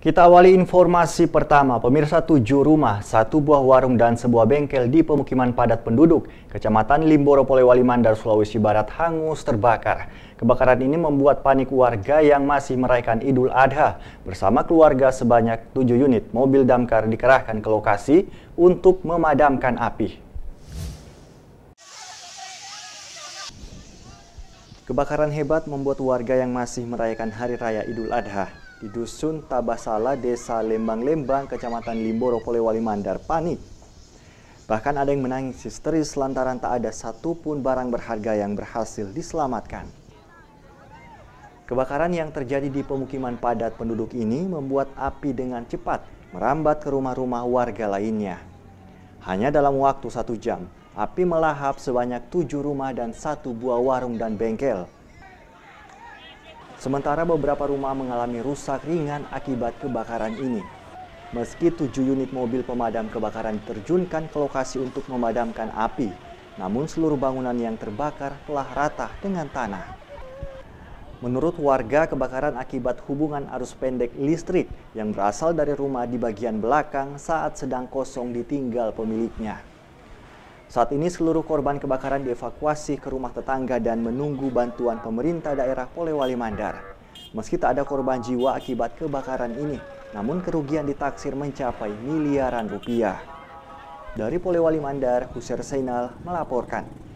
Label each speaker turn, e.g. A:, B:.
A: Kita awali informasi pertama, pemirsa tujuh rumah, satu buah warung dan sebuah bengkel di pemukiman padat penduduk, Kecamatan Limboro Polewali Mandar, Sulawesi Barat hangus terbakar. Kebakaran ini membuat panik warga yang masih merayakan Idul Adha. Bersama keluarga sebanyak tujuh unit mobil damkar dikerahkan ke lokasi untuk memadamkan api. Kebakaran hebat membuat warga yang masih merayakan Hari Raya Idul Adha di Dusun Tabasala, Desa Lembang-Lembang, Kecamatan Limboro, Polewali Mandar, panik. Bahkan ada yang menangis histeris lantaran tak ada satupun barang berharga yang berhasil diselamatkan. Kebakaran yang terjadi di pemukiman padat penduduk ini membuat api dengan cepat merambat ke rumah-rumah warga lainnya. Hanya dalam waktu satu jam, api melahap sebanyak tujuh rumah dan satu buah warung dan bengkel. Sementara beberapa rumah mengalami rusak ringan akibat kebakaran ini. Meski tujuh unit mobil pemadam kebakaran terjunkan ke lokasi untuk memadamkan api, namun seluruh bangunan yang terbakar telah rata dengan tanah. Menurut warga, kebakaran akibat hubungan arus pendek listrik yang berasal dari rumah di bagian belakang saat sedang kosong ditinggal pemiliknya. Saat ini seluruh korban kebakaran dievakuasi ke rumah tetangga dan menunggu bantuan pemerintah daerah Polewali Mandar. Meski tak ada korban jiwa akibat kebakaran ini, namun kerugian ditaksir mencapai miliaran rupiah. Dari Polewali Mandar, Husser Seinal melaporkan.